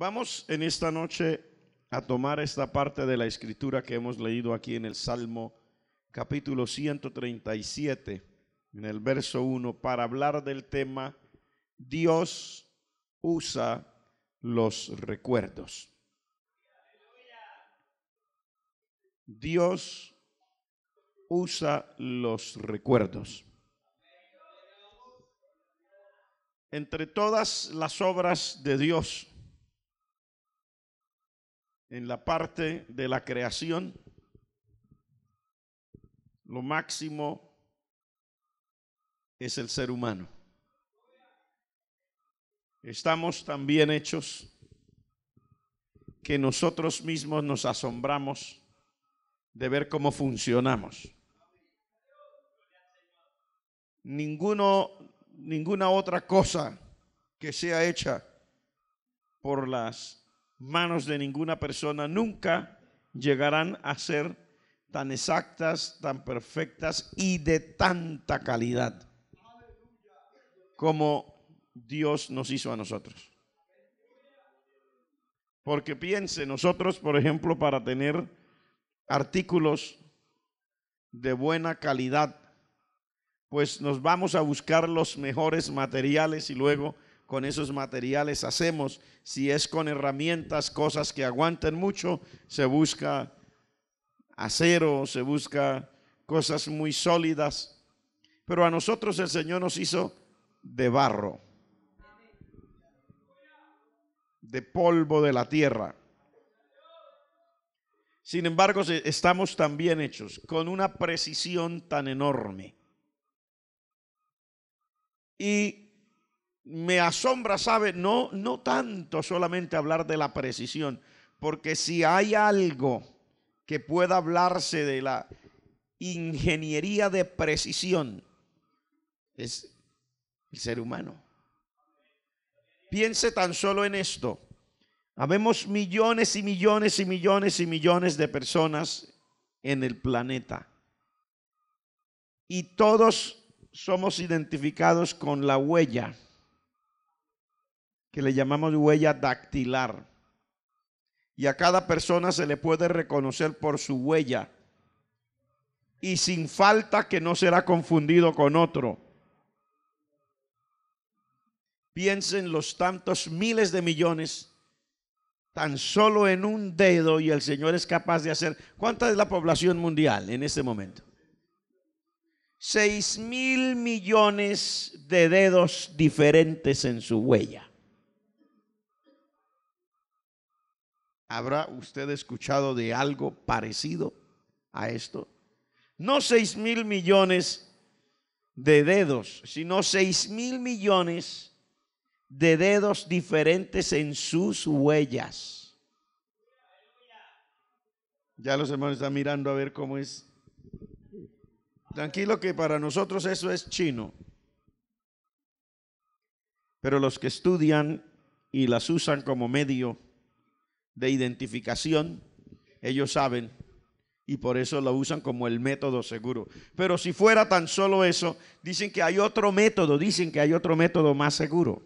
Vamos en esta noche a tomar esta parte de la escritura que hemos leído aquí en el Salmo capítulo 137, en el verso 1, para hablar del tema Dios usa los recuerdos. Dios usa los recuerdos. Entre todas las obras de Dios, en la parte de la creación, lo máximo es el ser humano. Estamos tan bien hechos que nosotros mismos nos asombramos de ver cómo funcionamos. Ninguno, ninguna otra cosa que sea hecha por las manos de ninguna persona nunca llegarán a ser tan exactas, tan perfectas y de tanta calidad como Dios nos hizo a nosotros. Porque piense, nosotros, por ejemplo, para tener artículos de buena calidad, pues nos vamos a buscar los mejores materiales y luego con esos materiales hacemos. Si es con herramientas, cosas que aguanten mucho, se busca acero, se busca cosas muy sólidas. Pero a nosotros el Señor nos hizo de barro, de polvo de la tierra. Sin embargo, estamos tan bien hechos, con una precisión tan enorme. Y me asombra, ¿sabe? No, no tanto solamente hablar de la precisión, porque si hay algo que pueda hablarse de la ingeniería de precisión, es el ser humano. Piense tan solo en esto. Habemos millones y millones y millones y millones de personas en el planeta. Y todos somos identificados con la huella que le llamamos huella dactilar. Y a cada persona se le puede reconocer por su huella y sin falta que no será confundido con otro. Piensen los tantos miles de millones tan solo en un dedo y el Señor es capaz de hacer. ¿Cuánta es la población mundial en este momento? Seis mil millones de dedos diferentes en su huella. ¿Habrá usted escuchado de algo parecido a esto? No seis mil millones de dedos, sino seis mil millones de dedos diferentes en sus huellas. Ya los hermanos están mirando a ver cómo es. Tranquilo que para nosotros eso es chino. Pero los que estudian y las usan como medio de identificación, ellos saben y por eso lo usan como el método seguro. Pero si fuera tan solo eso, dicen que hay otro método, dicen que hay otro método más seguro.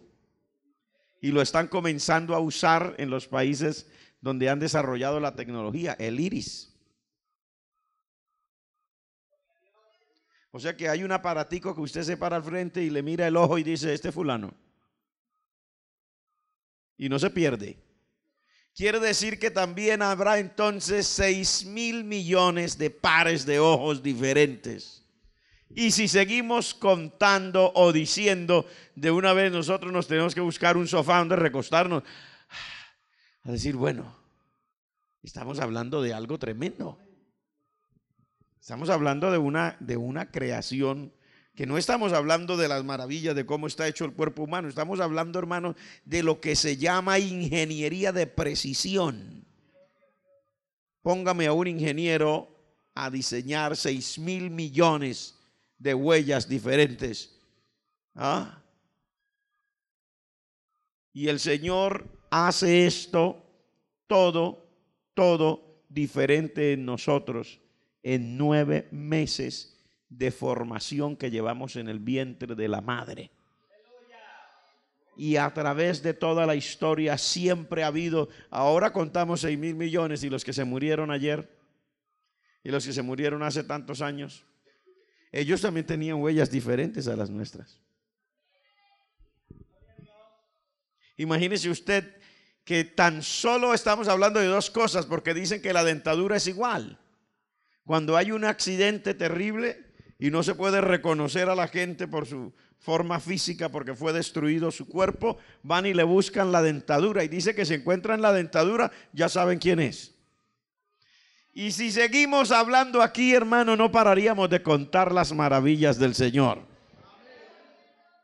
Y lo están comenzando a usar en los países donde han desarrollado la tecnología, el iris. O sea que hay un aparatico que usted se para al frente y le mira el ojo y dice, este fulano. Y no se pierde. Quiere decir que también habrá entonces 6 mil millones de pares de ojos diferentes. Y si seguimos contando o diciendo, de una vez nosotros nos tenemos que buscar un sofá donde recostarnos, a decir, bueno, estamos hablando de algo tremendo. Estamos hablando de una, de una creación que no estamos hablando de las maravillas de cómo está hecho el cuerpo humano, estamos hablando, hermanos, de lo que se llama ingeniería de precisión. Póngame a un ingeniero a diseñar seis mil millones de huellas diferentes. ¿Ah? Y el Señor hace esto todo, todo diferente en nosotros en nueve meses de formación que llevamos en el vientre de la madre. Y a través de toda la historia siempre ha habido, ahora contamos seis mil millones y los que se murieron ayer y los que se murieron hace tantos años, ellos también tenían huellas diferentes a las nuestras. Imagínese usted que tan solo estamos hablando de dos cosas, porque dicen que la dentadura es igual. Cuando hay un accidente terrible, y no se puede reconocer a la gente por su forma física porque fue destruido su cuerpo, van y le buscan la dentadura y dice que se encuentra en la dentadura ya saben quién es. Y si seguimos hablando aquí, hermano, no pararíamos de contar las maravillas del Señor.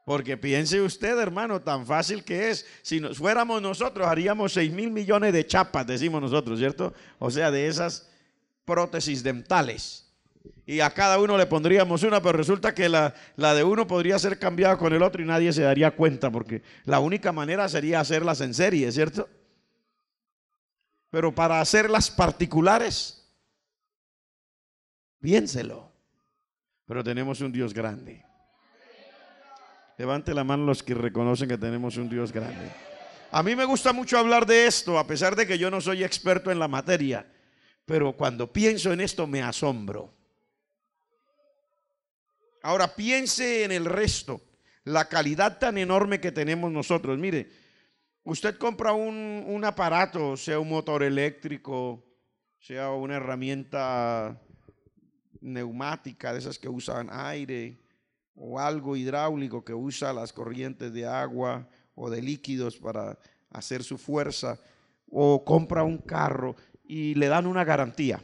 Porque piense usted, hermano, tan fácil que es. Si fuéramos nosotros, haríamos 6 mil millones de chapas, decimos nosotros, ¿cierto? O sea, de esas prótesis dentales y a cada uno le pondríamos una, pero resulta que la, de uno podría ser cambiada con el otro y nadie se daría cuenta, porque la única manera sería hacerlas en serie, ¿cierto? Pero para hacerlas particulares, piénselo. Pero tenemos un Dios grande. Levante la mano los que reconocen que tenemos un Dios grande. A mí me gusta mucho hablar de esto, a pesar de que yo no soy experto en la materia, pero cuando pienso en esto me asombro. Ahora piense en el resto, la calidad tan enorme que tenemos nosotros. Mire, usted compra un, aparato, sea un motor eléctrico, sea una herramienta neumática, de esas que usan aire, o algo hidráulico que usa las corrientes de agua o de líquidos para hacer su fuerza, o compra un carro y le dan una garantía.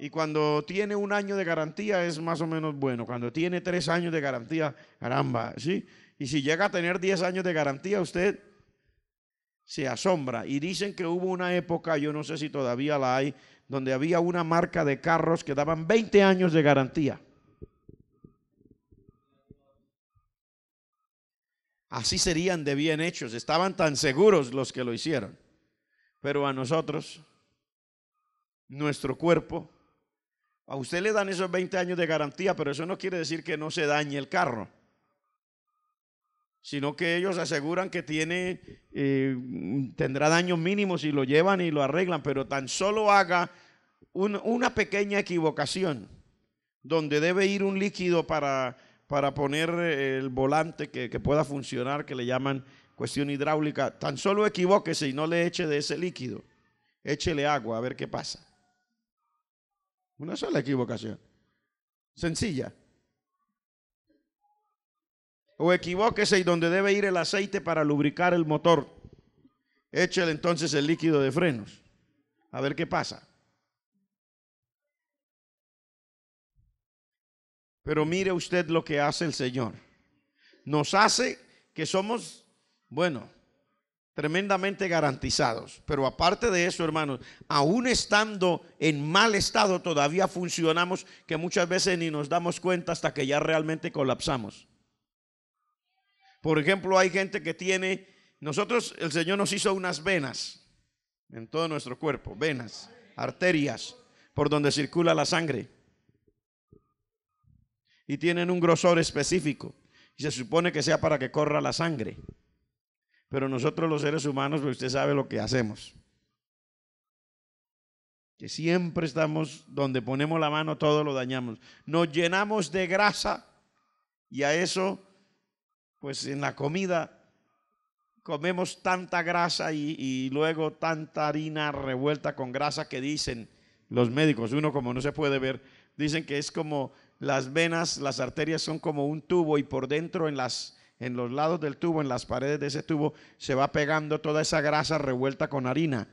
Y cuando tiene un año de garantía es más o menos bueno. Cuando tiene tres años de garantía, caramba, ¿sí? Y si llega a tener diez años de garantía, usted se asombra. Y dicen que hubo una época, yo no sé si todavía la hay, donde había una marca de carros que daban 20 años de garantía. Así serían de bien hechos. Estaban tan seguros los que lo hicieron. Pero a nosotros, nuestro cuerpo, a usted le dan esos 20 años de garantía, pero eso no quiere decir que no se dañe el carro, sino que ellos aseguran que tiene, eh, tendrá daños mínimos y lo llevan y lo arreglan, pero tan solo haga una pequeña equivocación donde debe ir un líquido para, para poner el volante que, que pueda funcionar, que le llaman cuestión hidráulica, tan solo equivóquese y no le eche de ese líquido, échele agua a ver qué pasa. Una sola equivocación. Sencilla. O equivóquese y donde debe ir el aceite para lubricar el motor. Échele entonces el líquido de frenos. A ver qué pasa. Pero mire usted lo que hace el Señor. Nos hace que somos, bueno, tremendamente garantizados. Pero aparte de eso, hermanos, aún estando en mal estado, todavía funcionamos que muchas veces ni nos damos cuenta hasta que ya realmente colapsamos. Por ejemplo, hay gente que tiene, nosotros, el Señor nos hizo unas venas en todo nuestro cuerpo, venas, arterias, por donde circula la sangre. Y tienen un grosor específico. Y se supone que sea para que corra la sangre. Pero nosotros los seres humanos, pues, usted sabe lo que hacemos. Que siempre estamos donde ponemos la mano, todo lo dañamos. Nos llenamos de grasa y a eso, pues en la comida comemos tanta grasa y, luego tanta harina revuelta con grasa que dicen los médicos, uno como no se puede ver, dicen que es como las venas, las arterias son como un tubo y por dentro en las en los lados del tubo, en las paredes de ese tubo, se va pegando toda esa grasa revuelta con harina.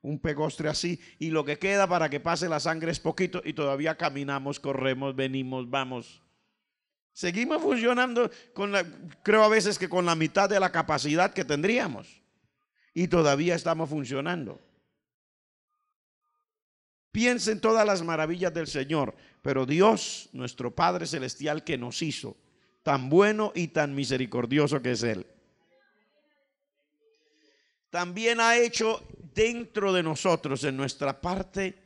Un pegostre así. Y lo que queda para que pase la sangre es poquito y todavía caminamos, corremos, venimos, vamos. Seguimos funcionando con creo a veces que con la mitad de la capacidad que tendríamos. Y todavía estamos funcionando. Piensen todas las maravillas del Señor, pero Dios, nuestro Padre Celestial que nos hizo, tan bueno y tan misericordioso que es Él. También ha hecho dentro de nosotros, en nuestra parte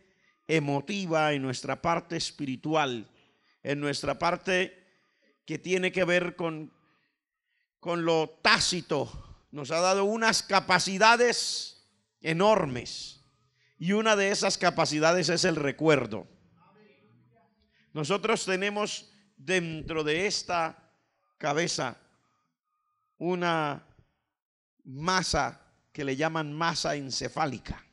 emotiva, en nuestra parte espiritual, en nuestra parte que tiene que ver con, con lo tácito, nos ha dado unas capacidades enormes. Y una de esas capacidades es el recuerdo. Nosotros tenemos dentro de esta cabeza una masa que le llaman masa encefálica.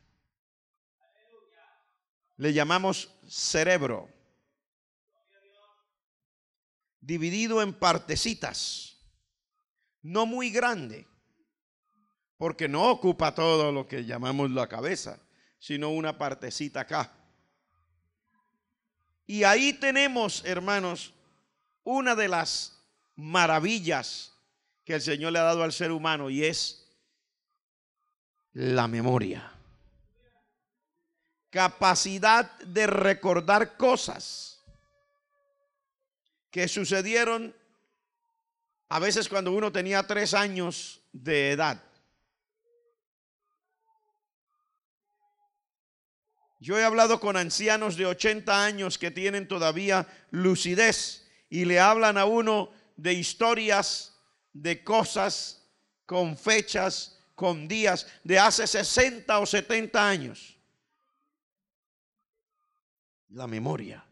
Le llamamos cerebro, dividido en partecitas, no muy grande, porque no ocupa todo lo que llamamos la cabeza, sino una partecita acá. Y ahí tenemos, hermanos, una de las maravillas que el Señor le ha dado al ser humano y es la memoria. Capacidad de recordar cosas que sucedieron a veces cuando uno tenía tres años de edad. Yo he hablado con ancianos de 80 años que tienen todavía lucidez y le hablan a uno de historias, de cosas, con fechas, con días, de hace 60 o 70 años. La memoria.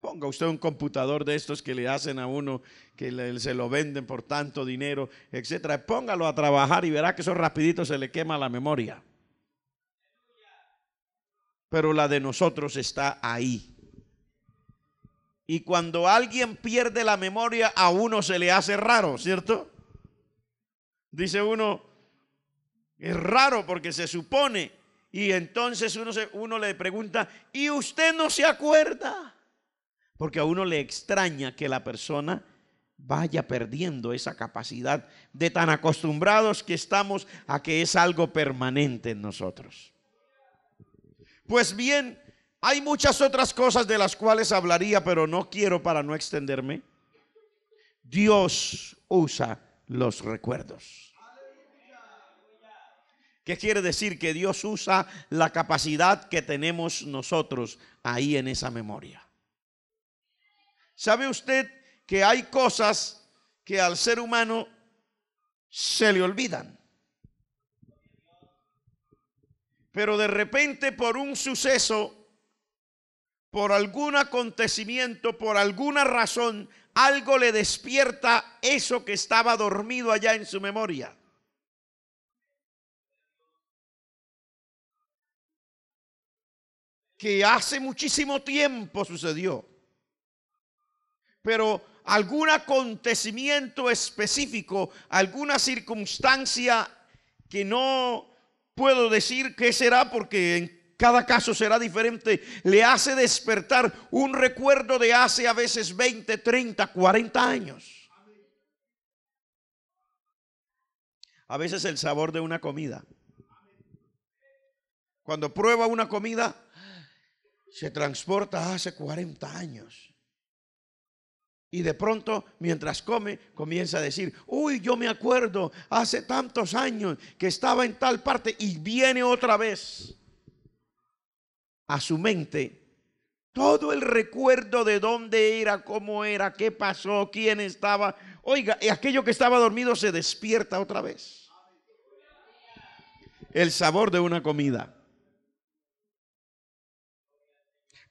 Ponga usted un computador de estos que le hacen a uno, que se lo venden por tanto dinero, etc. Póngalo a trabajar y verá que eso rapidito se le quema la memoria. Pero la de nosotros está ahí. Y cuando alguien pierde la memoria, a uno se le hace raro, ¿cierto? Dice uno, es raro porque se supone. Y entonces uno, se, uno le pregunta, ¿y usted no se acuerda? Porque a uno le extraña que la persona vaya perdiendo esa capacidad de tan acostumbrados que estamos a que es algo permanente en nosotros. Pues bien, hay muchas otras cosas de las cuales hablaría, pero no quiero para no extenderme. Dios usa los recuerdos. ¿Qué quiere decir? Que Dios usa la capacidad que tenemos nosotros ahí en esa memoria. ¿Sabe usted que hay cosas que al ser humano se le olvidan? Pero de repente por un suceso por algún acontecimiento, por alguna razón, algo le despierta eso que estaba dormido allá en su memoria. Que hace muchísimo tiempo sucedió. Pero algún acontecimiento específico, alguna circunstancia que no puedo decir qué será porque cada caso será diferente, le hace despertar un recuerdo de hace a veces 20, 30, 40 años. A veces el sabor de una comida. Cuando prueba una comida, se transporta hace 40 años. Y de pronto, mientras come, comienza a decir, uy, yo me acuerdo, hace tantos años que estaba en tal parte y viene otra vez a su mente todo el recuerdo de dónde era, cómo era, qué pasó, quién estaba. Oiga, y aquello que estaba dormido se despierta otra vez. El sabor de una comida.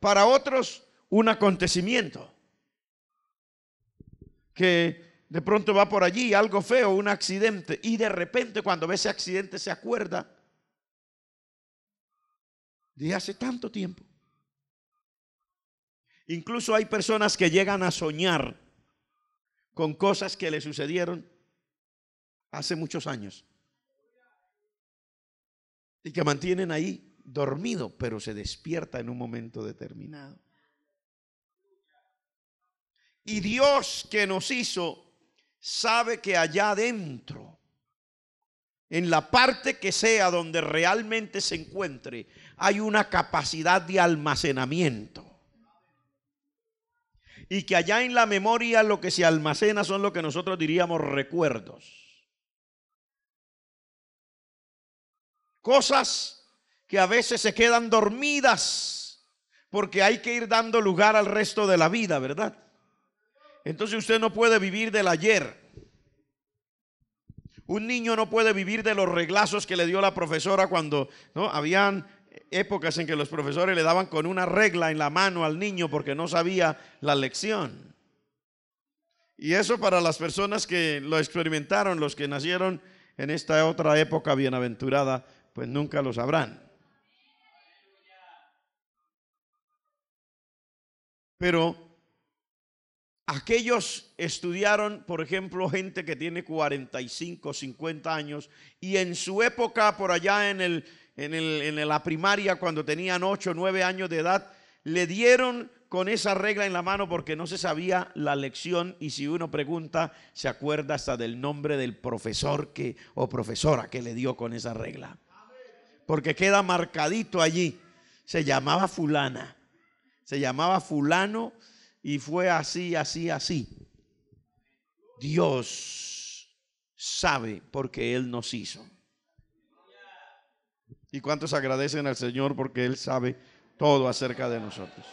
Para otros, un acontecimiento. Que de pronto va por allí algo feo, un accidente. Y de repente cuando ve ese accidente se acuerda de hace tanto tiempo. Incluso hay personas que llegan a soñar con cosas que le sucedieron hace muchos años y que mantienen ahí dormido, pero se despierta en un momento determinado. Y Dios que nos hizo sabe que allá adentro, en la parte que sea donde realmente se encuentre, hay una capacidad de almacenamiento. Y que allá en la memoria lo que se almacena son lo que nosotros diríamos recuerdos. Cosas que a veces se quedan dormidas porque hay que ir dando lugar al resto de la vida, ¿verdad? Entonces usted no puede vivir del ayer. Un niño no puede vivir de los reglazos que le dio la profesora cuando ¿no? habían épocas en que los profesores le daban con una regla en la mano al niño porque no sabía la lección. Y eso para las personas que lo experimentaron, los que nacieron en esta otra época bienaventurada, pues nunca lo sabrán. Pero aquellos estudiaron, por ejemplo, gente que tiene 45, 50 años y en su época, por allá en el en, la primaria cuando tenían 8 o 9 años de edad, le dieron con esa regla en la mano porque no se sabía la lección y si uno pregunta se acuerda hasta del nombre del profesor que o profesora que le dio con esa regla. Porque queda marcadito allí. Se llamaba fulana. Se llamaba fulano y fue así, así, así. Dios sabe porque él nos hizo. ¿Y cuántos agradecen al Señor porque Él sabe todo acerca de nosotros?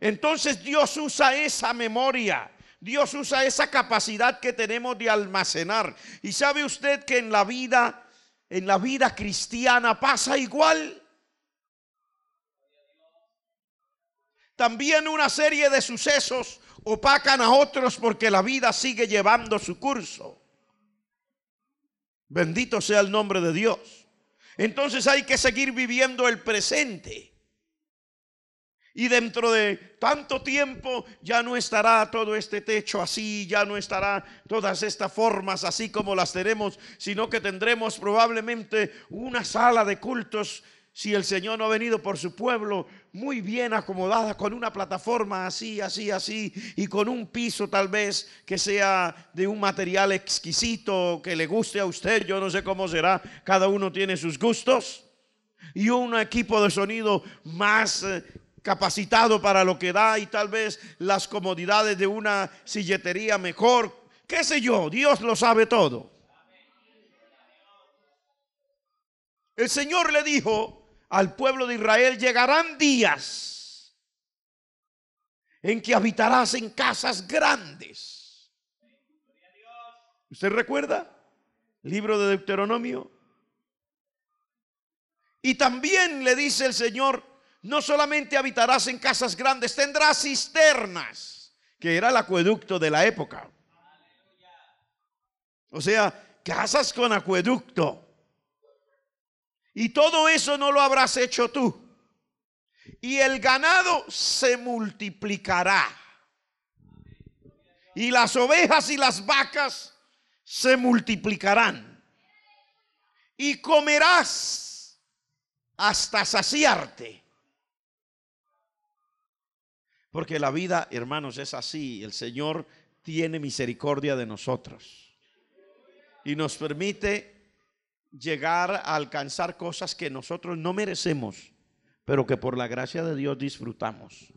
Entonces Dios usa esa memoria. Dios usa esa capacidad que tenemos de almacenar. Y sabe usted que en la vida, en la vida cristiana pasa igual. También una serie de sucesos opacan a otros porque la vida sigue llevando su curso. Bendito sea el nombre de Dios. Entonces hay que seguir viviendo el presente. Y dentro de tanto tiempo ya no estará todo este techo así, ya no estará todas estas formas así como las tenemos, sino que tendremos probablemente una sala de cultos si el Señor no ha venido por su pueblo muy bien acomodada con una plataforma así, así, así, y con un piso tal vez que sea de un material exquisito que le guste a usted, yo no sé cómo será, cada uno tiene sus gustos, y un equipo de sonido más eh, capacitado para lo que da y tal vez las comodidades de una silletería mejor, qué sé yo, Dios lo sabe todo. El Señor le dijo, al pueblo de Israel llegarán días en que habitarás en casas grandes. ¿Usted recuerda? Libro de Deuteronomio. Y también le dice el Señor, no solamente habitarás en casas grandes, tendrás cisternas, que era el acueducto de la época. O sea, casas con acueducto. Y todo eso no lo habrás hecho tú. Y el ganado se multiplicará. Y las ovejas y las vacas se multiplicarán. Y comerás hasta saciarte. Porque la vida, hermanos, es así. El Señor tiene misericordia de nosotros. Y nos permite llegar a alcanzar cosas que nosotros no merecemos, pero que por la gracia de Dios disfrutamos.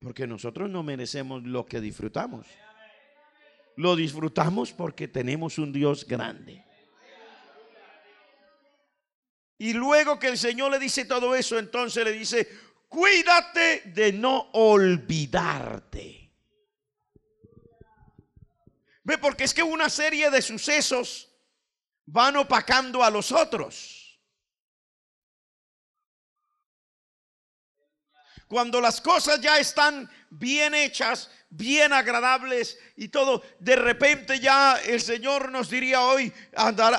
Porque nosotros no merecemos lo que disfrutamos. Lo disfrutamos porque tenemos un Dios grande. Y luego que el Señor le dice todo eso, entonces le dice, cuídate de no olvidarte porque es que una serie de sucesos van opacando a los otros. Cuando las cosas ya están bien hechas, bien agradables y todo. De repente ya el Señor nos diría hoy,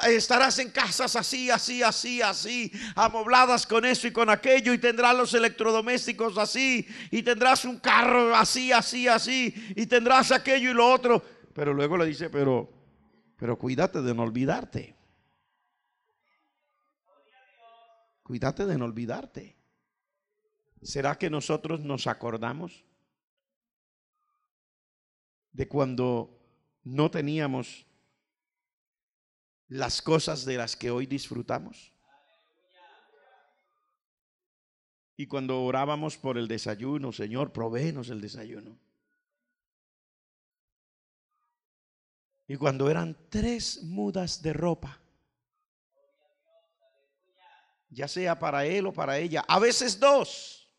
estarás en casas así, así, así, así, amobladas con eso y con aquello y tendrás los electrodomésticos así y tendrás un carro así, así, así y tendrás aquello y lo otro pero luego le dice, pero, pero cuídate de no olvidarte. Cuídate de no olvidarte. ¿Será que nosotros nos acordamos de cuando no teníamos las cosas de las que hoy disfrutamos? Y cuando orábamos por el desayuno, Señor, provéenos el desayuno. Y cuando eran tres mudas de ropa, ya sea para él o para ella, a veces dos.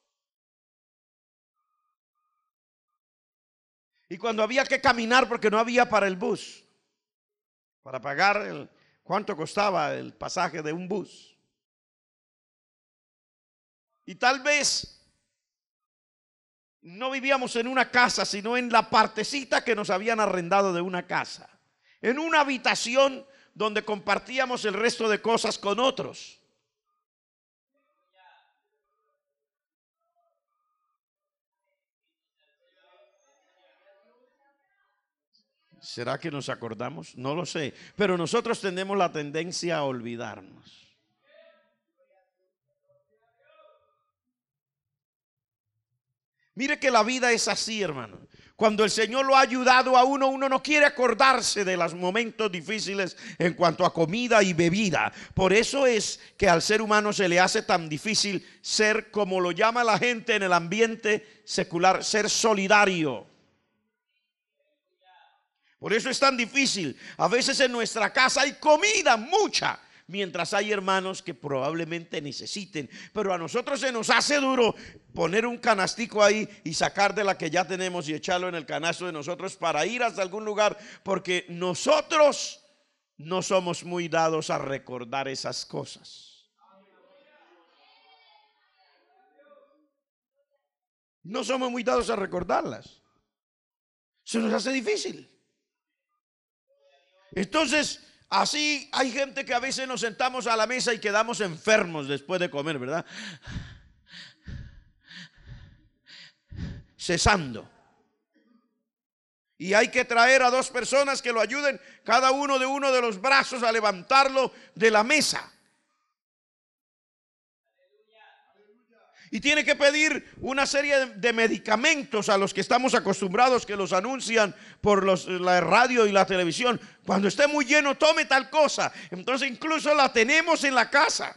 Y cuando había que caminar porque no había para el bus, para pagar el, cuánto costaba el pasaje de un bus. Y tal vez no vivíamos en una casa, sino en la partecita que nos habían arrendado de una casa en una habitación donde compartíamos el resto de cosas con otros. ¿Será que nos acordamos? No lo sé. Pero nosotros tenemos la tendencia a olvidarnos. Mire que la vida es así, hermano. Cuando el Señor lo ha ayudado a uno, uno no quiere acordarse de los momentos difíciles en cuanto a comida y bebida. Por eso es que al ser humano se le hace tan difícil ser, como lo llama la gente en el ambiente secular, ser solidario. Por eso es tan difícil. A veces en nuestra casa hay comida, mucha mientras hay hermanos que probablemente necesiten. Pero a nosotros se nos hace duro poner un canastico ahí y sacar de la que ya tenemos y echarlo en el canasto de nosotros para ir hasta algún lugar, porque nosotros no somos muy dados a recordar esas cosas. No somos muy dados a recordarlas. Se nos hace difícil. Entonces, Así hay gente que a veces nos sentamos a la mesa y quedamos enfermos después de comer, ¿verdad? Cesando. Y hay que traer a dos personas que lo ayuden, cada uno de uno de los brazos, a levantarlo de la mesa. y tiene que pedir una serie de medicamentos a los que estamos acostumbrados que los anuncian por la radio y la televisión. Cuando esté muy lleno, tome tal cosa. Entonces incluso la tenemos en la casa.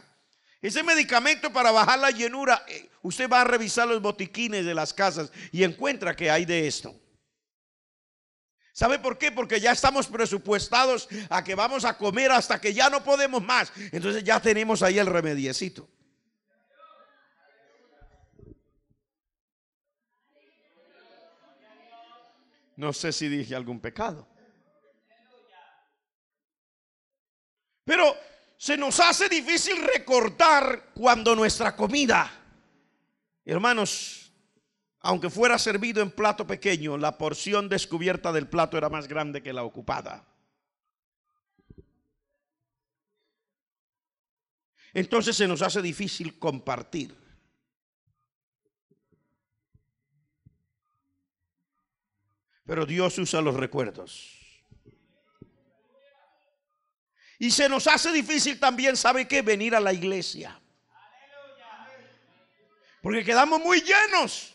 Ese medicamento para bajar la llenura, eh, usted va a revisar los botiquines de las casas y encuentra que hay de esto. ¿Sabe por qué? Porque ya estamos presupuestados a que vamos a comer hasta que ya no podemos más. Entonces ya tenemos ahí el remediecito. No sé si dije algún pecado. Pero se nos hace difícil recordar cuando nuestra comida, hermanos, aunque fuera servido en plato pequeño, la porción descubierta del plato era más grande que la ocupada. Entonces se nos hace difícil compartir. Pero Dios usa los recuerdos. Y se nos hace difícil también, ¿sabe qué? Venir a la iglesia. Porque quedamos muy llenos.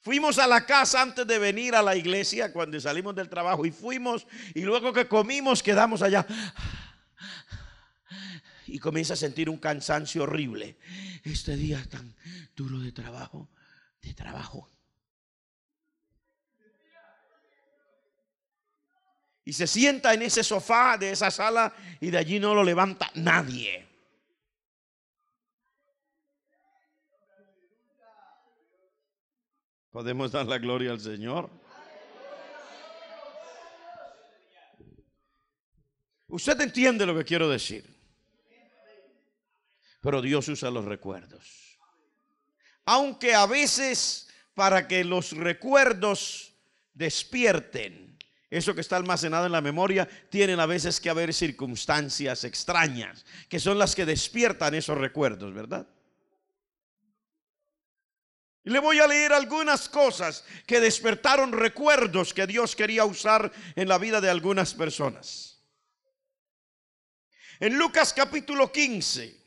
Fuimos a la casa antes de venir a la iglesia cuando salimos del trabajo y fuimos y luego que comimos quedamos allá. Y comienza a sentir un cansancio horrible. Este día tan duro de trabajo, de trabajo. Y se sienta en ese sofá de esa sala y de allí no lo levanta nadie. ¿Podemos dar la gloria al Señor? Usted entiende lo que quiero decir. Pero Dios usa los recuerdos. Aunque a veces para que los recuerdos despierten eso que está almacenado en la memoria tienen a veces que haber circunstancias extrañas, que son las que despiertan esos recuerdos, ¿verdad? Y le voy a leer algunas cosas que despertaron recuerdos que Dios quería usar en la vida de algunas personas. En Lucas capítulo 15,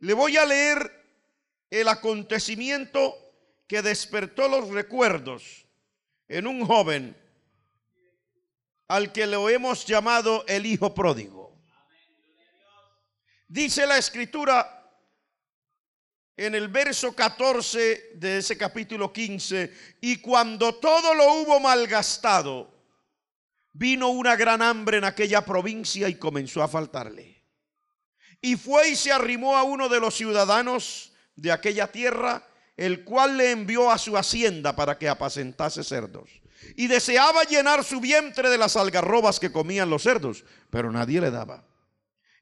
le voy a leer el acontecimiento que despertó los recuerdos en un joven al que lo hemos llamado el hijo pródigo. Dice la escritura en el verso 14 de ese capítulo 15, y cuando todo lo hubo malgastado, vino una gran hambre en aquella provincia y comenzó a faltarle. Y fue y se arrimó a uno de los ciudadanos de aquella tierra, el cual le envió a su hacienda para que apacentase cerdos. Y deseaba llenar su vientre de las algarrobas que comían los cerdos, pero nadie le daba.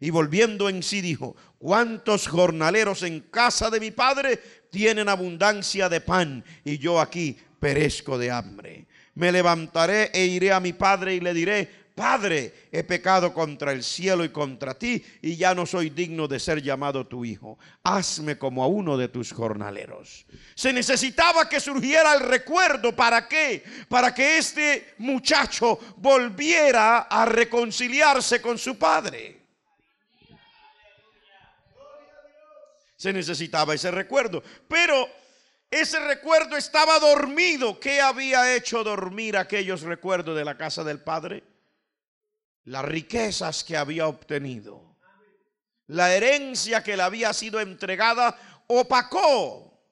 Y volviendo en sí dijo, ¿cuántos jornaleros en casa de mi padre tienen abundancia de pan y yo aquí perezco de hambre? Me levantaré e iré a mi padre y le diré, Padre, he pecado contra el cielo y contra ti, y ya no soy digno de ser llamado tu hijo. Hazme como a uno de tus jornaleros. Se necesitaba que surgiera el recuerdo. ¿Para qué? Para que este muchacho volviera a reconciliarse con su padre. Se necesitaba ese recuerdo. Pero ese recuerdo estaba dormido. ¿Qué había hecho dormir aquellos recuerdos de la casa del Padre? las riquezas que había obtenido, la herencia que le había sido entregada, opacó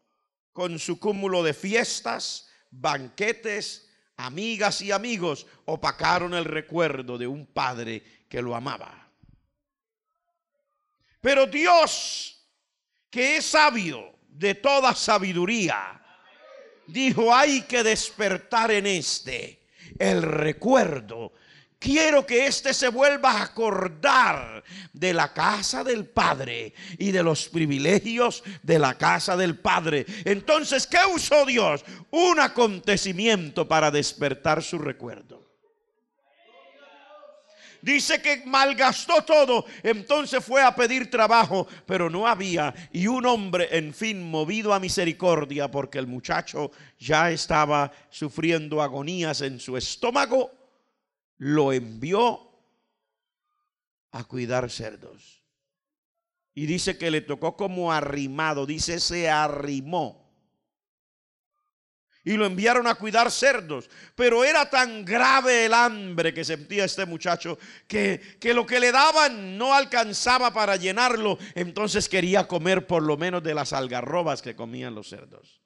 con su cúmulo de fiestas, banquetes, amigas y amigos, opacaron el recuerdo de un padre que lo amaba. Pero Dios, que es sabio de toda sabiduría, dijo, hay que despertar en este el recuerdo Quiero que éste se vuelva a acordar de la casa del Padre y de los privilegios de la casa del Padre. Entonces, ¿qué usó Dios? Un acontecimiento para despertar su recuerdo. Dice que malgastó todo, entonces fue a pedir trabajo, pero no había. Y un hombre, en fin, movido a misericordia, porque el muchacho ya estaba sufriendo agonías en su estómago lo envió a cuidar cerdos. Y dice que le tocó como arrimado, dice se arrimó. Y lo enviaron a cuidar cerdos. Pero era tan grave el hambre que sentía este muchacho que, que lo que le daban no alcanzaba para llenarlo. Entonces quería comer por lo menos de las algarrobas que comían los cerdos.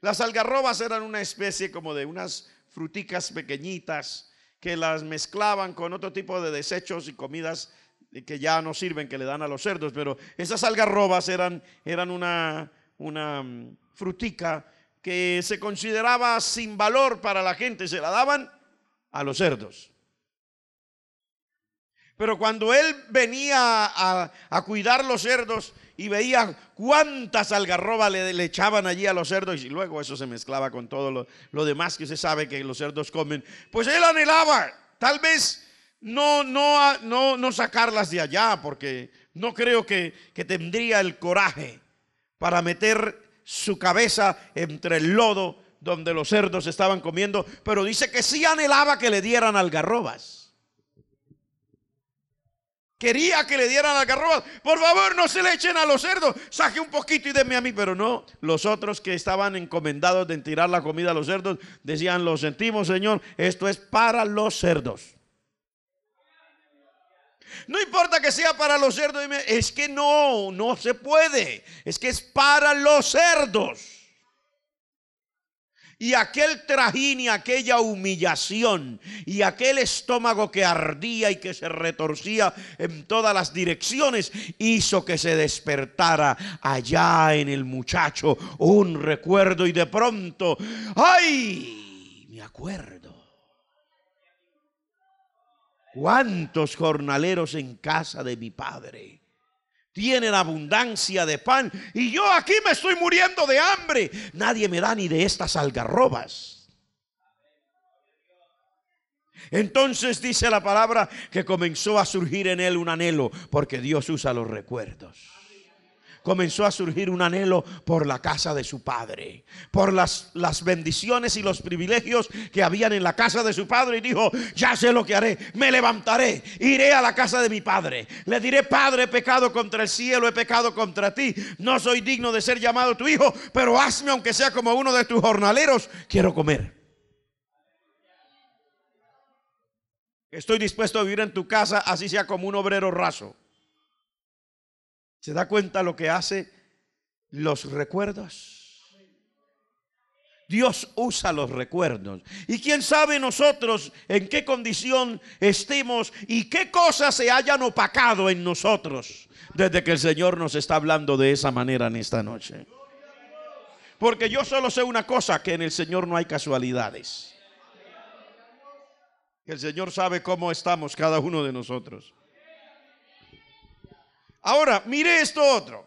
Las algarrobas eran una especie como de unas fruticas pequeñitas que las mezclaban con otro tipo de desechos y comidas que ya no sirven, que le dan a los cerdos. Pero esas algarrobas eran, eran una, mm, frutica que se consideraba sin valor para la gente, se la daban a los cerdos. Pero cuando él venía a, a cuidar los cerdos, y veía cuántas algarrobas le, echaban allí a los cerdos y luego eso se mezclaba con todo lo, demás que se sabe que los cerdos comen. Pues él anhelaba, tal vez no, no, no, no sacarlas de allá porque no creo que, que tendría el coraje para meter su cabeza entre el lodo donde los cerdos estaban comiendo, pero dice que sí anhelaba que le dieran algarrobas. Quería que le dieran carro, Por favor, no se le echen a los cerdos. Saque un poquito y denme a mí. Pero no, los otros que estaban encomendados de tirar la comida a los cerdos decían, lo sentimos, Señor, esto es para los cerdos. No importa que sea para los cerdos, es que no, no se puede. Es que es para los cerdos. Y aquel trajín y aquella humillación y aquel estómago que ardía y que se retorcía en todas las direcciones hizo que se despertara allá en el muchacho un recuerdo y de pronto, ¡ay! Me acuerdo. ¿Cuántos jornaleros en casa de mi padre? tienen abundancia de pan. Y yo aquí me estoy muriendo de hambre. Nadie me da ni de estas algarrobas. Entonces dice la palabra que comenzó a surgir en él un anhelo, porque Dios usa los recuerdos comenzó a surgir un anhelo por la casa de su padre, por las, bendiciones y los privilegios que habían en la casa de su padre. Y dijo, ya sé lo que haré, me levantaré, iré a la casa de mi padre. Le diré, Padre, he pecado contra el cielo, he pecado contra ti. No soy digno de ser llamado tu hijo, pero hazme aunque sea como uno de tus jornaleros, quiero comer. Estoy dispuesto a vivir en tu casa, así sea como un obrero raso. ¿Se da cuenta lo que hace los recuerdos? Dios usa los recuerdos. Y quién sabe nosotros en qué condición estemos y qué cosas se hayan opacado en nosotros desde que el Señor nos está hablando de esa manera en esta noche. Porque yo solo sé una cosa, que en el Señor no hay casualidades. El Señor sabe cómo estamos cada uno de nosotros. Ahora, mire esto otro.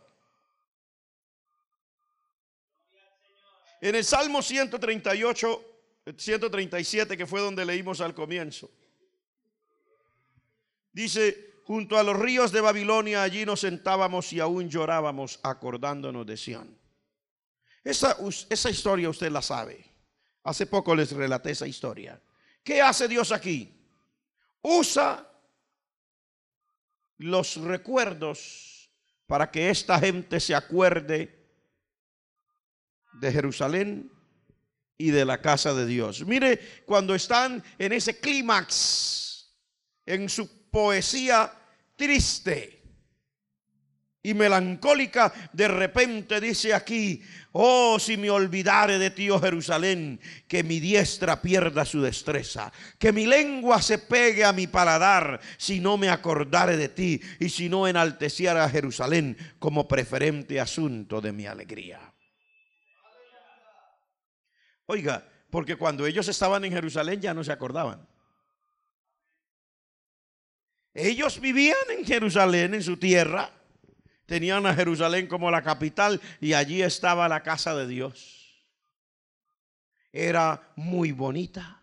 En el Salmo 138, 137, que fue donde leímos al comienzo, dice, junto a los ríos de Babilonia allí nos sentábamos y aún llorábamos acordándonos de Sión. Esa, esa historia usted la sabe. Hace poco les relaté esa historia. ¿Qué hace Dios aquí? Usa los recuerdos para que esta gente se acuerde de Jerusalén y de la casa de Dios. Mire, cuando están en ese clímax, en su poesía triste, y melancólica, de repente dice aquí, oh, si me olvidare de ti, oh Jerusalén, que mi diestra pierda su destreza, que mi lengua se pegue a mi paladar, si no me acordare de ti y si no enalteciera a Jerusalén como preferente asunto de mi alegría. Oiga, porque cuando ellos estaban en Jerusalén ya no se acordaban. Ellos vivían en Jerusalén, en su tierra, tenían a Jerusalén como la capital y allí estaba la casa de Dios. Era muy bonita,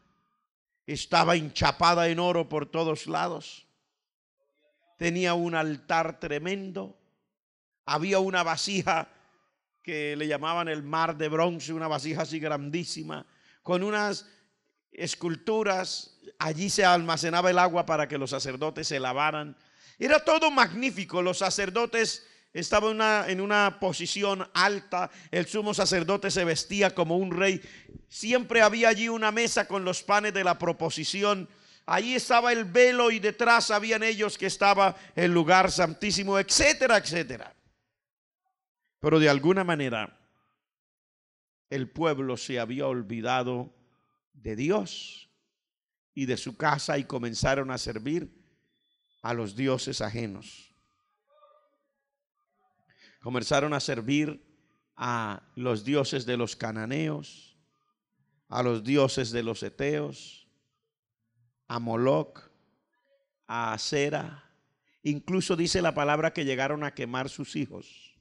estaba enchapada en oro por todos lados, tenía un altar tremendo, había una vasija que le llamaban el mar de bronce, una vasija así grandísima, con unas esculturas, allí se almacenaba el agua para que los sacerdotes se lavaran. Era todo magnífico, los sacerdotes estaba en una posición alta, el sumo sacerdote se vestía como un rey, siempre había allí una mesa con los panes de la proposición, allí estaba el velo y detrás habían ellos que estaba el lugar santísimo, etcétera, etcétera. Pero de alguna manera el pueblo se había olvidado de Dios y de su casa y comenzaron a servir a los dioses ajenos comenzaron a servir a los dioses de los cananeos, a los dioses de los eteos, a Moloc, a Acera. Incluso dice la palabra que llegaron a quemar sus hijos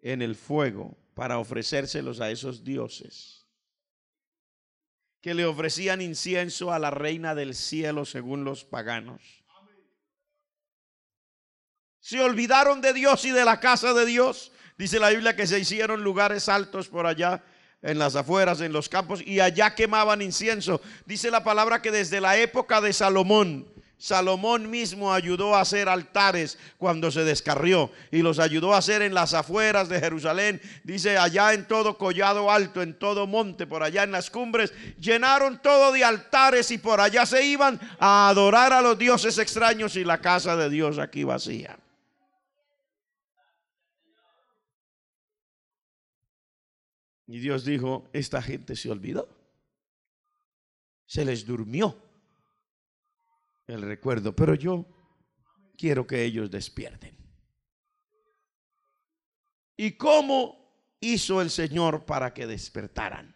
en el fuego para ofrecérselos a esos dioses, que le ofrecían incienso a la reina del cielo según los paganos se olvidaron de Dios y de la casa de Dios. Dice la Biblia que se hicieron lugares altos por allá en las afueras, en los campos, y allá quemaban incienso. Dice la palabra que desde la época de Salomón, Salomón mismo ayudó a hacer altares cuando se descarrió y los ayudó a hacer en las afueras de Jerusalén. Dice, allá en todo collado alto, en todo monte, por allá en las cumbres, llenaron todo de altares y por allá se iban a adorar a los dioses extraños y la casa de Dios aquí vacía. Y Dios dijo, esta gente se olvidó. Se les durmió el recuerdo, pero yo quiero que ellos despierten. ¿Y cómo hizo el Señor para que despertaran?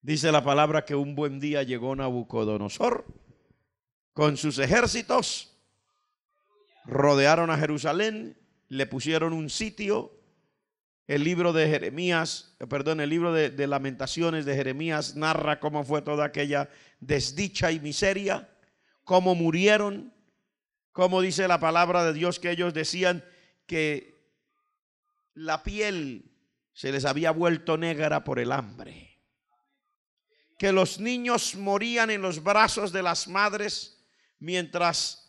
Dice la palabra que un buen día llegó Nabucodonosor con sus ejércitos, rodearon a Jerusalén, le pusieron un sitio el libro de Jeremías, perdón, el libro de, lamentaciones de Jeremías narra cómo fue toda aquella desdicha y miseria, cómo murieron, cómo dice la palabra de Dios que ellos decían que la piel se les había vuelto negra por el hambre, que los niños morían en los brazos de las madres mientras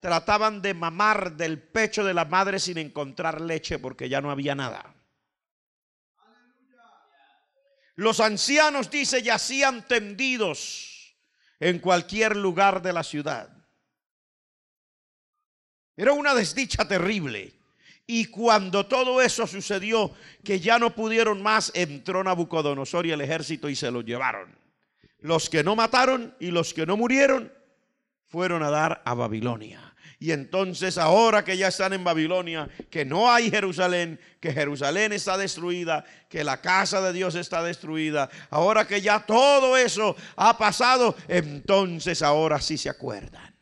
trataban de mamar del pecho de la madre sin encontrar leche porque ya no había nada. Los ancianos, dice, yacían tendidos en cualquier lugar de la ciudad. Era una desdicha terrible. Y cuando todo eso sucedió, que ya no pudieron más, entró Nabucodonosor y el ejército y se lo llevaron. Los que no mataron y los que no murieron fueron a dar a Babilonia. Y entonces ahora que ya están en Babilonia, que no hay Jerusalén, que Jerusalén está destruida, que la casa de Dios está destruida, ahora que ya todo eso ha pasado, entonces ahora sí se acuerdan.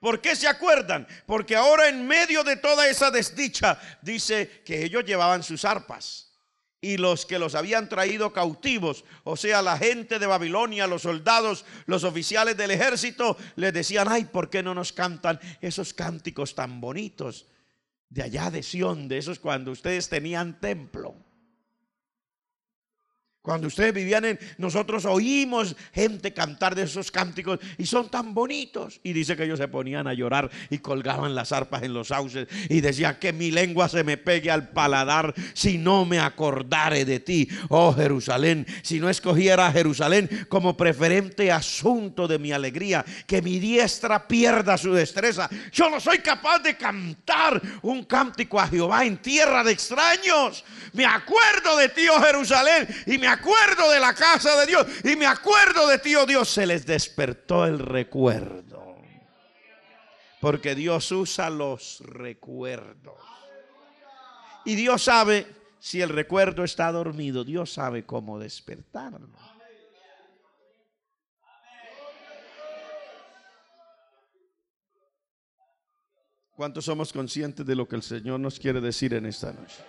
¿Por qué se acuerdan? Porque ahora en medio de toda esa desdicha dice que ellos llevaban sus arpas y los que los habían traído cautivos, o sea, la gente de Babilonia, los soldados, los oficiales del ejército, les decían, ay, ¿por qué no nos cantan esos cánticos tan bonitos de allá de Sión, de esos cuando ustedes tenían templo? Cuando ustedes vivían en, nosotros oímos gente cantar de esos cánticos y son tan bonitos. Y dice que ellos se ponían a llorar y colgaban las arpas en los sauces y decía que mi lengua se me pegue al paladar si no me acordare de ti, oh Jerusalén. Si no escogiera a Jerusalén como preferente asunto de mi alegría, que mi diestra pierda su destreza. Yo no soy capaz de cantar un cántico a Jehová en tierra de extraños. Me acuerdo de ti, oh Jerusalén, y me acuerdo de la casa de Dios y me acuerdo de ti, oh Dios, se les despertó el recuerdo. Porque Dios usa los recuerdos. Y Dios sabe si el recuerdo está dormido, Dios sabe cómo despertarlo. ¿Cuántos somos conscientes de lo que el Señor nos quiere decir en esta noche?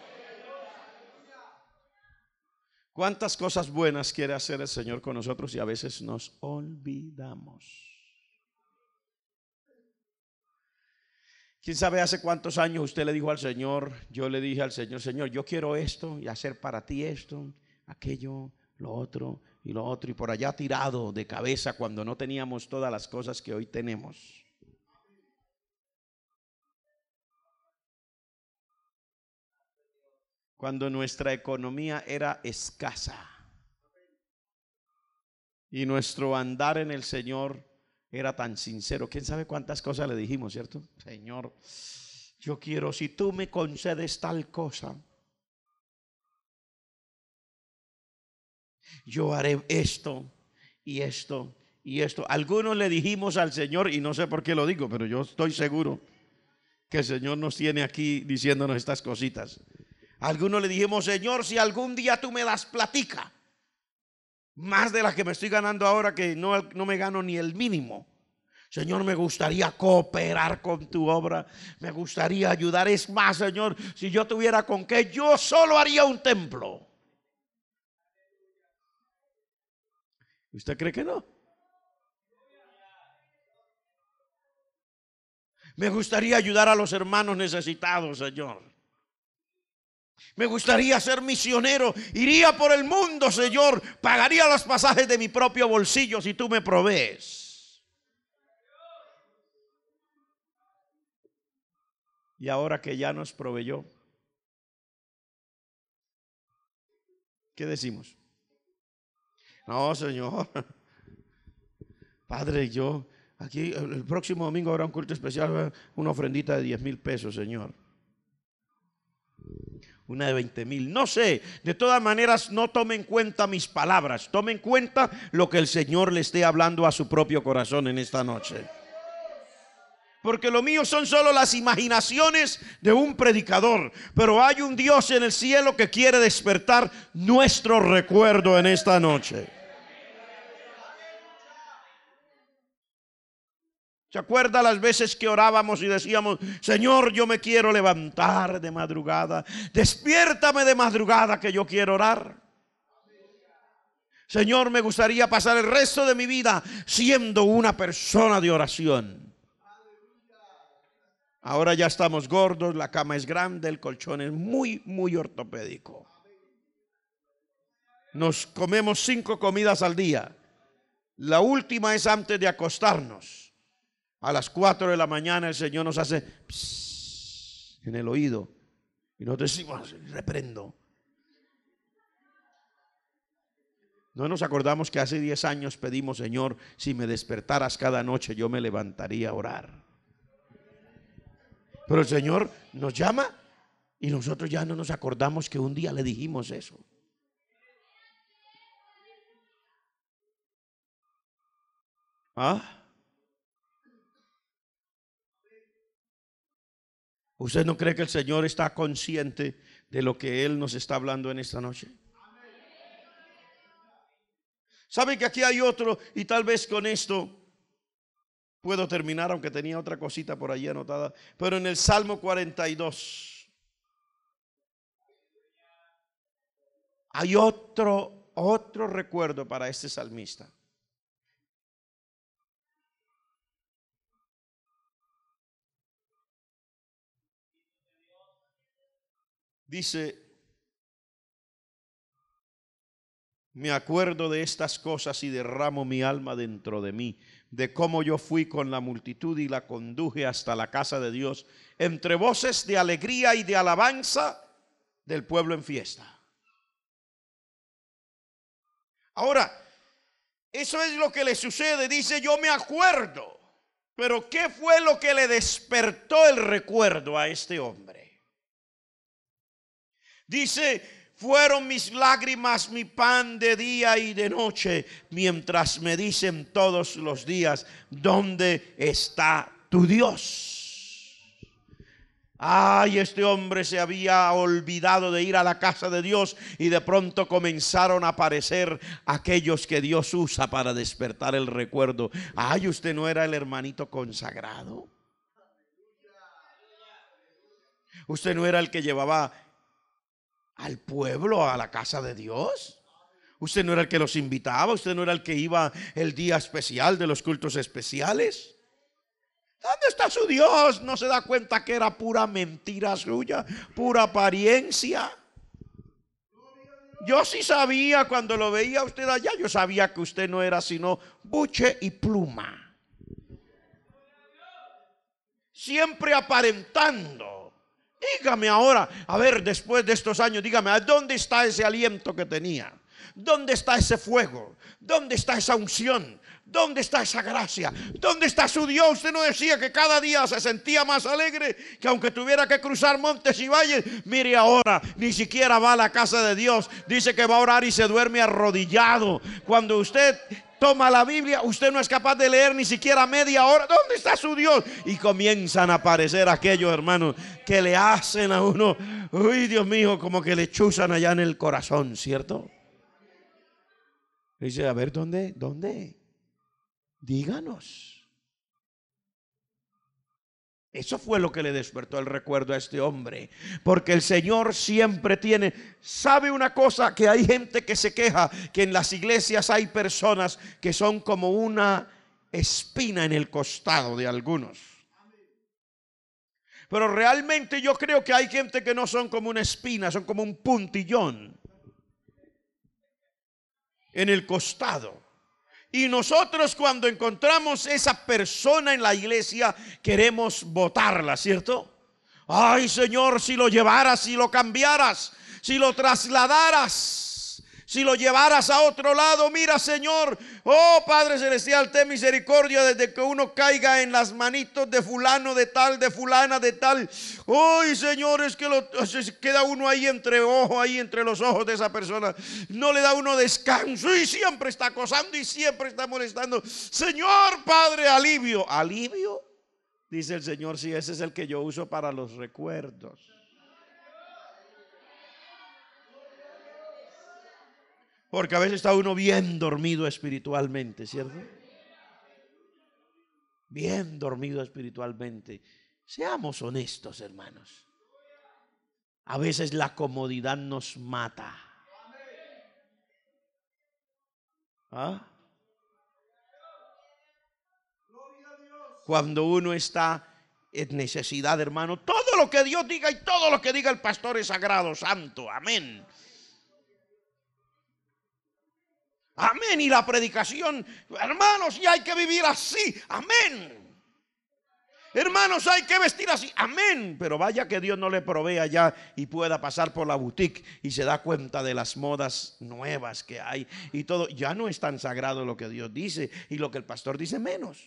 ¿Cuántas cosas buenas quiere hacer el Señor con nosotros y a veces nos olvidamos? ¿Quién sabe hace cuántos años usted le dijo al Señor, yo le dije al Señor, Señor, yo quiero esto y hacer para ti esto, aquello, lo otro y lo otro, y por allá tirado de cabeza cuando no teníamos todas las cosas que hoy tenemos? cuando nuestra economía era escasa y nuestro andar en el Señor era tan sincero. ¿Quién sabe cuántas cosas le dijimos, cierto? Señor, yo quiero, si tú me concedes tal cosa, yo haré esto y esto y esto. Algunos le dijimos al Señor, y no sé por qué lo digo, pero yo estoy seguro que el Señor nos tiene aquí diciéndonos estas cositas. Algunos le dijimos, Señor, si algún día tú me das platica, más de las que me estoy ganando ahora que no, no me gano ni el mínimo. Señor, me gustaría cooperar con tu obra. Me gustaría ayudar. Es más, Señor, si yo tuviera con qué, yo solo haría un templo. ¿Usted cree que no? Me gustaría ayudar a los hermanos necesitados, Señor. Me gustaría ser misionero. Iría por el mundo, Señor. Pagaría los pasajes de mi propio bolsillo si tú me provees. Y ahora que ya nos proveyó, ¿qué decimos? No, Señor. Padre, yo, aquí el próximo domingo habrá un culto especial, una ofrendita de 10 mil pesos, Señor una de 20 mil, no sé. De todas maneras, no tome en cuenta mis palabras, Tome en cuenta lo que el Señor le esté hablando a su propio corazón en esta noche. Porque lo mío son solo las imaginaciones de un predicador. Pero hay un Dios en el cielo que quiere despertar nuestro recuerdo en esta noche. ¿Se acuerda las veces que orábamos y decíamos, Señor, yo me quiero levantar de madrugada, despiértame de madrugada que yo quiero orar? Señor, me gustaría pasar el resto de mi vida siendo una persona de oración. Ahora ya estamos gordos, la cama es grande, el colchón es muy, muy ortopédico. Nos comemos cinco comidas al día. La última es antes de acostarnos. A las 4 de la mañana el Señor nos hace en el oído. Y nos decimos, reprendo. No nos acordamos que hace 10 años pedimos, Señor, si me despertaras cada noche, yo me levantaría a orar. Pero el Señor nos llama y nosotros ya no nos acordamos que un día le dijimos eso. ¿Ah? ¿Usted no cree que el Señor está consciente de lo que Él nos está hablando en esta noche? ¿Sabe que aquí hay otro? Y tal vez con esto puedo terminar, aunque tenía otra cosita por allí anotada. Pero en el Salmo 42 hay otro, otro recuerdo para este salmista. dice, me acuerdo de estas cosas y derramo mi alma dentro de mí, de cómo yo fui con la multitud y la conduje hasta la casa de Dios, entre voces de alegría y de alabanza del pueblo en fiesta. Ahora, eso es lo que le sucede, dice yo me acuerdo, pero ¿qué fue lo que le despertó el recuerdo a este hombre? Dice, fueron mis lágrimas mi pan de día y de noche, mientras me dicen todos los días, ¿dónde está tu Dios? Ay, este hombre se había olvidado de ir a la casa de Dios y de pronto comenzaron a aparecer aquellos que Dios usa para despertar el recuerdo. Ay, usted no era el hermanito consagrado. Usted no era el que llevaba al pueblo, a la casa de Dios. Usted no era el que los invitaba, usted no era el que iba el día especial de los cultos especiales. ¿Dónde está su Dios? No se da cuenta que era pura mentira suya, pura apariencia. Yo sí sabía cuando lo veía usted allá, yo sabía que usted no era sino buche y pluma. Siempre aparentando Dígame ahora, a ver, después de estos años, dígame, dónde está ese aliento que tenía? ¿Dónde está ese fuego? ¿Dónde está esa unción? ¿Dónde está esa gracia? ¿Dónde está su Dios? Usted no decía que cada día se sentía más alegre, que aunque tuviera que cruzar montes y valles, mire ahora, ni siquiera va a la casa de Dios. Dice que va a orar y se duerme arrodillado. Cuando usted toma la Biblia, usted no es capaz de leer ni siquiera media hora. ¿Dónde está su Dios? Y comienzan a aparecer aquellos hermanos que le hacen a uno, uy Dios mío, como que le chuzan allá en el corazón, ¿cierto? Dice, a ver, ¿dónde? ¿Dónde? Díganos. Eso fue lo que le despertó el recuerdo a este hombre. Porque el Señor siempre tiene... ¿Sabe una cosa? Que hay gente que se queja, que en las iglesias hay personas que son como una espina en el costado de algunos. Pero realmente yo creo que hay gente que no son como una espina, son como un puntillón en el costado. Y nosotros cuando encontramos esa persona en la iglesia, queremos votarla, ¿cierto? Ay Señor, si lo llevaras, si lo cambiaras, si lo trasladaras. Si lo llevaras a otro lado, mira Señor, oh Padre Celestial, ten misericordia desde que uno caiga en las manitos de fulano, de tal, de fulana, de tal. Oh Señor, es que queda uno ahí entre ojos, ahí entre los ojos de esa persona. No le da uno descanso y siempre está acosando y siempre está molestando. Señor Padre, alivio. ¿Alivio? Dice el Señor, si sí, ese es el que yo uso para los recuerdos. Porque a veces está uno bien dormido espiritualmente, ¿cierto? Bien dormido espiritualmente. Seamos honestos, hermanos. A veces la comodidad nos mata. ¿Ah? Cuando uno está en necesidad, hermano, todo lo que Dios diga y todo lo que diga el pastor es sagrado, santo. Amén. Amén. Y la predicación, hermanos, y hay que vivir así. Amén. Hermanos, hay que vestir así. Amén. Pero vaya que Dios no le provea ya y pueda pasar por la boutique y se da cuenta de las modas nuevas que hay y todo. Ya no es tan sagrado lo que Dios dice y lo que el pastor dice menos.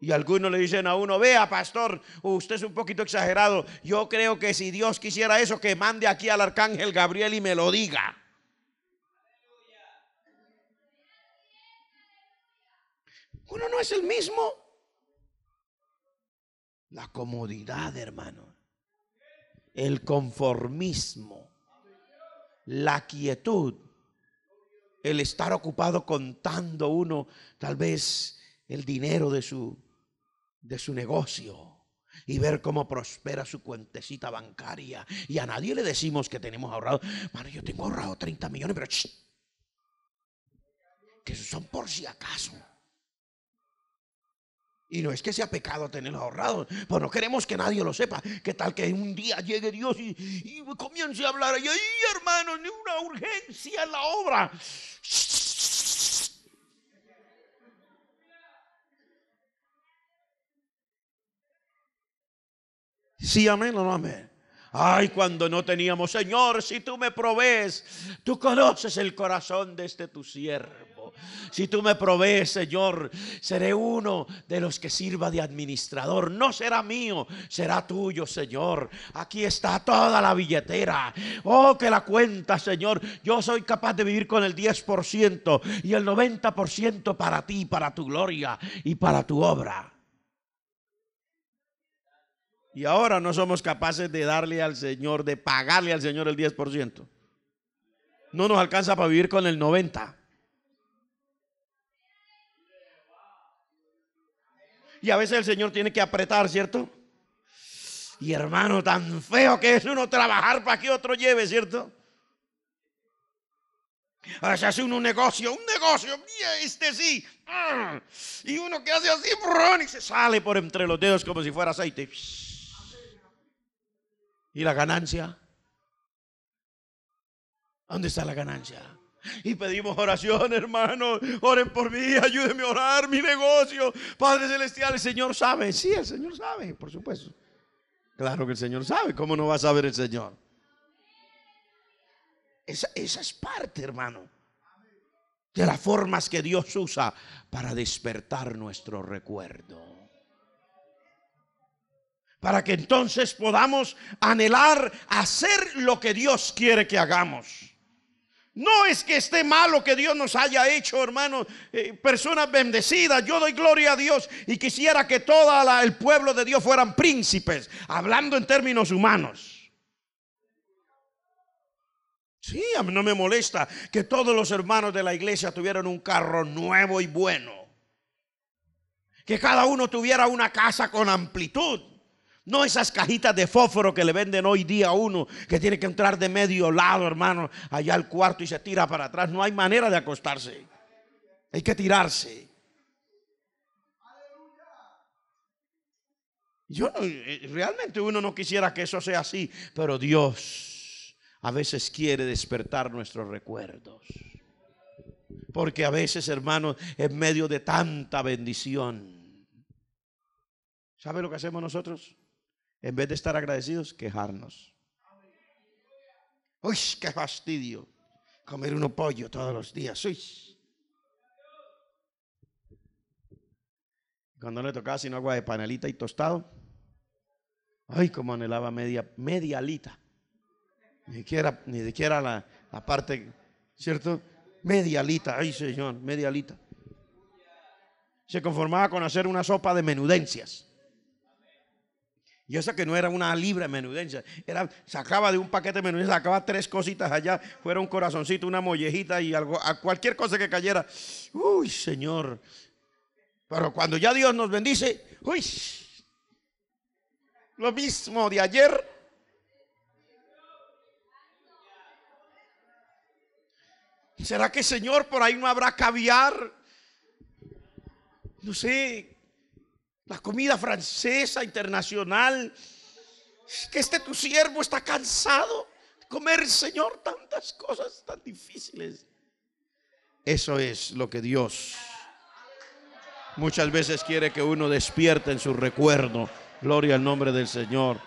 Y algunos le dicen a uno, vea, pastor, usted es un poquito exagerado. Yo creo que si Dios quisiera eso, que mande aquí al arcángel Gabriel y me lo diga. Uno no es el mismo. La comodidad, hermano. El conformismo. La quietud. El estar ocupado contando uno tal vez el dinero de su, de su negocio y ver cómo prospera su cuentecita bancaria. Y a nadie le decimos que tenemos ahorrado. Mano, yo tengo ahorrado 30 millones, pero que son por si acaso. Y no es que sea pecado tener ahorrado. pero pues no queremos que nadie lo sepa. Que tal que un día llegue Dios y, comience a hablar? Y ahí, hermanos, ni una urgencia en la obra. Sí, amén o no amén. Ay, cuando no teníamos, Señor, si tú me provees, tú conoces el corazón de este tu siervo. Si tú me provees, Señor, seré uno de los que sirva de administrador. No será mío, será tuyo, Señor. Aquí está toda la billetera. Oh, que la cuenta, Señor. Yo soy capaz de vivir con el 10% y el 90% para ti, para tu gloria y para tu obra. Y ahora no somos capaces de darle al Señor, de pagarle al Señor el 10%. No nos alcanza para vivir con el 90%. Y a veces el Señor tiene que apretar, ¿cierto? Y hermano, tan feo que es uno trabajar para que otro lleve, ¿cierto? A se hace uno un negocio, un negocio, este sí. Mm. Y uno que hace así, y se sale por entre los dedos como si fuera aceite. ¿Y la ganancia? ¿Dónde está la ganancia? y pedimos oración, hermano. Oren por mí, ayúdenme a orar mi negocio. Padre Celestial, el Señor sabe. Sí, el Señor sabe, por supuesto. Claro que el Señor sabe. ¿Cómo no va a saber el Señor? esa es parte, hermano, de las formas que Dios usa para despertar nuestro recuerdo para que entonces podamos anhelar hacer lo que Dios quiere que hagamos. No es que esté malo que Dios nos haya hecho, hermanos, eh, personas bendecidas. Yo doy gloria a Dios y quisiera que todo el pueblo de Dios fueran príncipes, hablando en términos humanos. Sí, a mí no me molesta que todos los hermanos de la iglesia tuvieran un carro nuevo y bueno. Que cada uno tuviera una casa con amplitud. No esas cajitas de fósforo que le venden hoy día a uno, que tiene que entrar de medio lado, hermano, allá al cuarto y se tira para atrás. No hay manera de acostarse. Hay que tirarse. Yo eh, realmente uno no quisiera que eso sea así, pero Dios a veces quiere despertar nuestros recuerdos. Porque a veces, hermano en medio de tanta bendición, ¿sabe lo que hacemos nosotros? En vez de estar agradecidos, quejarnos. ¡Uy, qué fastidio! Comer uno pollo todos los días. Cuando le tocaba sino agua de panelita y tostado. ¡Ay, cómo anhelaba media, media Ni siquiera, ni siquiera la, la parte, ¿cierto? Medialita, ay señor, medialita. Se conformaba con hacer una sopa de menudencias. Y esa que no era una libra menudencia, era, sacaba de un paquete de menudencia, sacaba tres cositas allá, fuera un corazoncito, una mollejita y algo, a cualquier cosa que cayera. Uy, Señor. Pero cuando ya Dios nos bendice, uy, lo mismo de ayer. ¿Será que Señor por ahí no habrá caviar? No sé, la comida francesa internacional. Que este tu siervo está cansado de comer, Señor, tantas cosas tan difíciles. Eso es lo que Dios muchas veces quiere que uno despierte en su recuerdo. Gloria al nombre del Señor.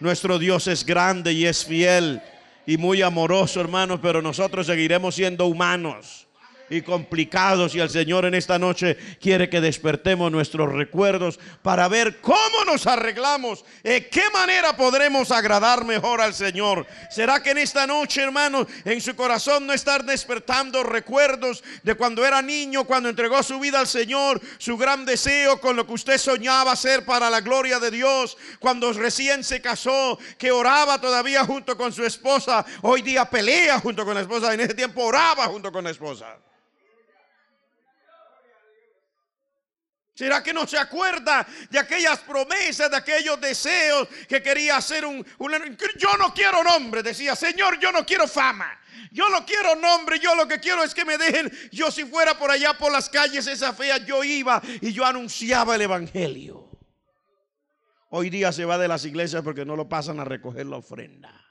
Nuestro Dios es grande y es fiel y muy amoroso, hermanos, pero nosotros seguiremos siendo humanos y complicados y el Señor en esta noche quiere que despertemos nuestros recuerdos para ver cómo nos arreglamos, de eh, qué manera podremos agradar mejor al Señor. ¿Será que en esta noche, hermano, en su corazón no estar despertando recuerdos de cuando era niño, cuando entregó su vida al Señor, su gran deseo con lo que usted soñaba hacer para la gloria de Dios, cuando recién se casó, que oraba todavía junto con su esposa, hoy día pelea junto con la esposa, en ese tiempo oraba junto con la esposa. ¿Será que no se acuerda de aquellas promesas, de aquellos deseos que quería hacer un, Yo no quiero nombre, decía, Señor, yo no quiero fama. Yo no quiero nombre, yo lo que quiero es que me dejen. Yo si fuera por allá por las calles esa fea, yo iba y yo anunciaba el Evangelio. Hoy día se va de las iglesias porque no lo pasan a recoger la ofrenda.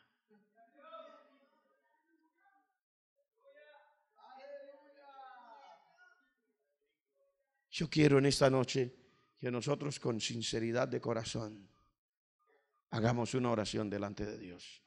Yo quiero en esta noche que nosotros con sinceridad de corazón hagamos una oración delante de Dios.